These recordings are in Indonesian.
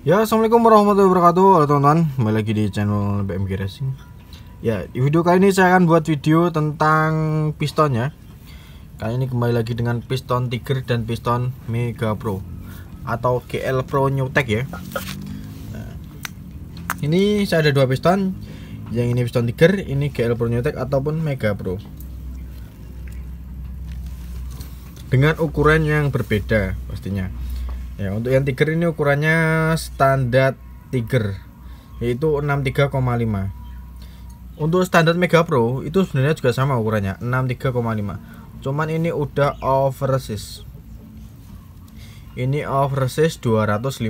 Ya, assalamualaikum warahmatullahi wabarakatuh. Halo teman-teman, kembali lagi di channel BMG Racing. Ya, di video kali ini saya akan buat video tentang piston ya. Kali ini kembali lagi dengan piston Tiger dan piston Mega Pro atau GL Pro Newtek ya. Nah, ini saya ada dua piston. Yang ini piston Tiger, ini GL Pro Newtek ataupun Mega Pro. Dengan ukuran yang berbeda pastinya ya untuk yang tiger ini ukurannya standar tiger yaitu 63,5 untuk standar Mega Pro itu sebenarnya juga sama ukurannya 63,5 cuman ini udah overseas. ini overseas 250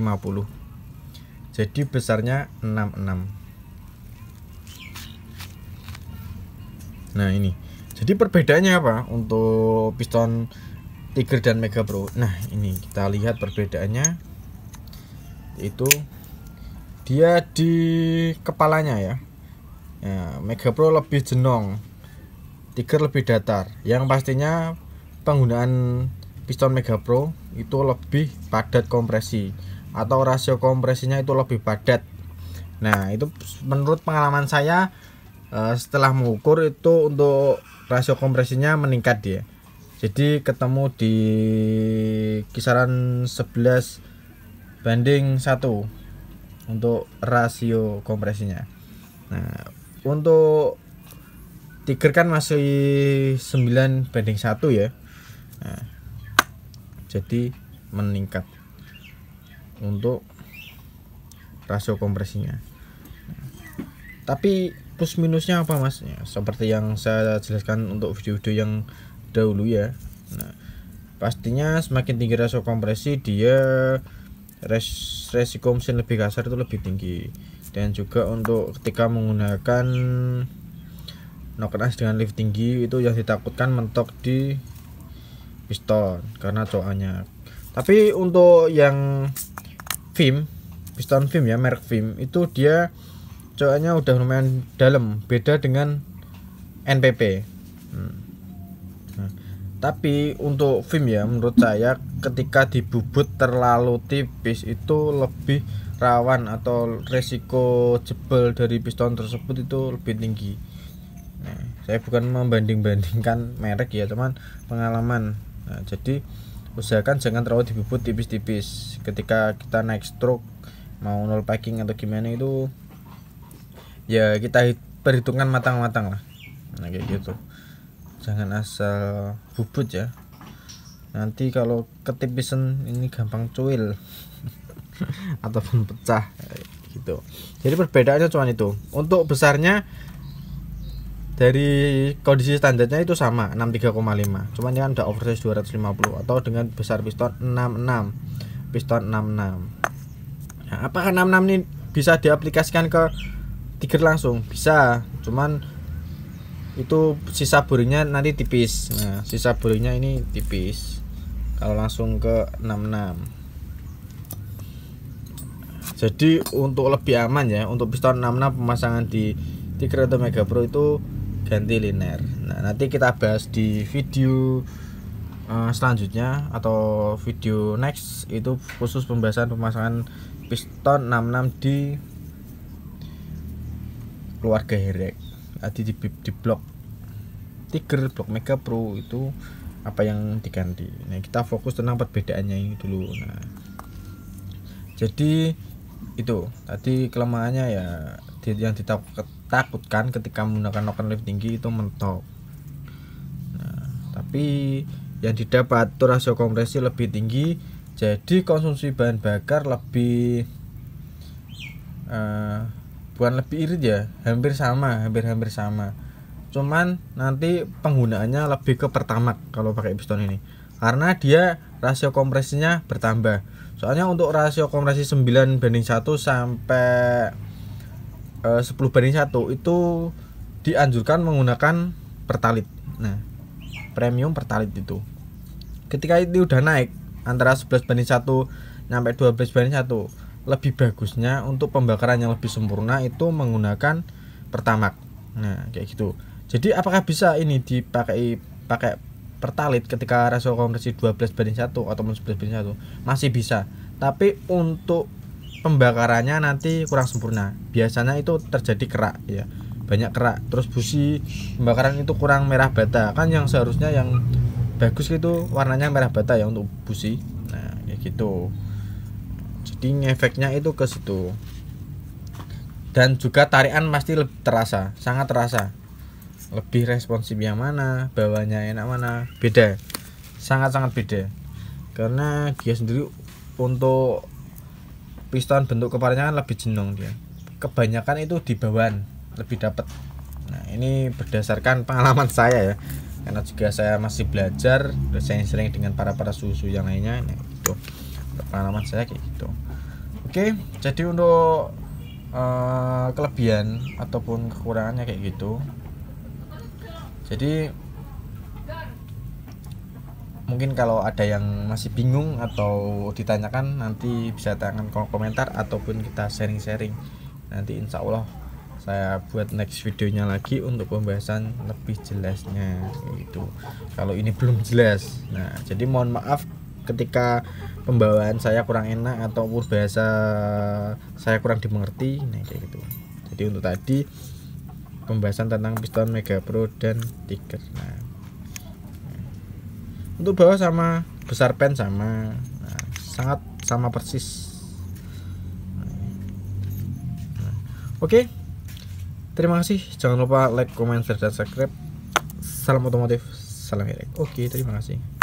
jadi besarnya 66 nah ini jadi perbedaannya apa untuk piston Tiger dan Mega Pro nah ini kita lihat perbedaannya itu dia di kepalanya ya ya Mega Pro lebih jenong Tiger lebih datar yang pastinya penggunaan piston Mega Pro itu lebih padat kompresi atau rasio kompresinya itu lebih padat nah itu menurut pengalaman saya eh, setelah mengukur itu untuk rasio kompresinya meningkat dia jadi ketemu di kisaran 11 banding 1 untuk rasio kompresinya nah untuk Tiger kan masih 9 banding 1 ya nah, jadi meningkat untuk rasio kompresinya nah, tapi plus minusnya apa mas ya, seperti yang saya jelaskan untuk video-video yang dahulu ya nah pastinya semakin tinggi rasio kompresi dia res resiko mesin lebih kasar itu lebih tinggi dan juga untuk ketika menggunakan as dengan lift tinggi itu yang ditakutkan mentok di piston karena coanya tapi untuk yang film piston film ya merek film itu dia coanya udah lumayan dalam beda dengan NPP hmm tapi untuk film ya menurut saya ketika dibubut terlalu tipis itu lebih rawan atau resiko jebol dari piston tersebut itu lebih tinggi nah, saya bukan membanding-bandingkan merek ya teman pengalaman nah, jadi usahakan jangan terlalu dibubut tipis-tipis ketika kita naik stroke mau nol packing atau gimana itu ya kita perhitungkan matang-matang lah nah kayak gitu jangan asal bubut ya nanti kalau ketipisan ini gampang cuil ataupun pecah gitu jadi perbedaannya cuman itu untuk besarnya dari kondisi standarnya itu sama 63,5 cuman yang ada udah oversize 250 atau dengan besar piston 66 piston 66 nah, apakah 66 ini bisa diaplikasikan ke tiger langsung bisa cuman itu sisa burinya nanti tipis nah sisa burinya ini tipis kalau langsung ke 66 jadi untuk lebih aman ya untuk piston 66 pemasangan di Tigre atau Mega Pro itu ganti linear nah nanti kita bahas di video uh, selanjutnya atau video next itu khusus pembahasan pemasangan piston 66 di keluarga Herek Ah, di, di, di blog Tiger, blog Mega Pro itu apa yang diganti. Nah, kita fokus tentang perbedaannya ini dulu. Nah, jadi itu tadi kelemahannya ya yang ditakutkan ketika menggunakan noken lift tinggi itu mentok. Nah, tapi yang didapat itu rasio kompresi lebih tinggi, jadi konsumsi bahan bakar lebih uh, bukan lebih irit ya hampir sama hampir-hampir sama cuman nanti penggunaannya lebih ke pertamak kalau pakai piston ini karena dia rasio kompresinya bertambah soalnya untuk rasio kompresi 9 banding 1 sampai e, eh, 10 banding 1 itu dianjurkan menggunakan pertalit nah premium pertalit itu ketika itu udah naik antara 11 banding 1 sampai 12 banding 1 lebih bagusnya untuk pembakaran yang lebih sempurna itu menggunakan pertamak nah kayak gitu jadi apakah bisa ini dipakai pakai pertalit ketika rasio kompresi 12 banding 1 empat 11 banding 1 masih bisa tapi untuk pembakarannya nanti kurang sempurna biasanya itu terjadi kerak ya banyak kerak terus busi pembakaran itu kurang merah bata kan yang seharusnya yang bagus itu warnanya merah bata ya untuk busi nah kayak gitu jadi efeknya itu ke situ dan juga tarian pasti lebih terasa sangat terasa lebih responsif yang mana bawahnya enak mana beda sangat sangat beda karena dia sendiri untuk piston bentuk kepalanya kan lebih jenong dia kebanyakan itu di bawahan lebih dapat nah ini berdasarkan pengalaman saya ya karena juga saya masih belajar saya sering dengan para para susu yang lainnya nah, itu pengalaman saya kayak gitu oke jadi untuk uh, kelebihan ataupun kekurangannya kayak gitu jadi mungkin kalau ada yang masih bingung atau ditanyakan nanti bisa tanyakan komentar ataupun kita sharing-sharing nanti insya Allah saya buat next videonya lagi untuk pembahasan lebih jelasnya itu kalau ini belum jelas nah jadi mohon maaf ketika pembawaan saya kurang enak ataupun bahasa saya kurang dimengerti nah kayak gitu jadi untuk tadi pembahasan tentang piston Mega Pro dan Tiger nah untuk bawah sama besar pen sama nah, sangat sama persis nah, oke okay. terima kasih jangan lupa like comment share dan subscribe salam otomotif salam Oke, okay, terima kasih.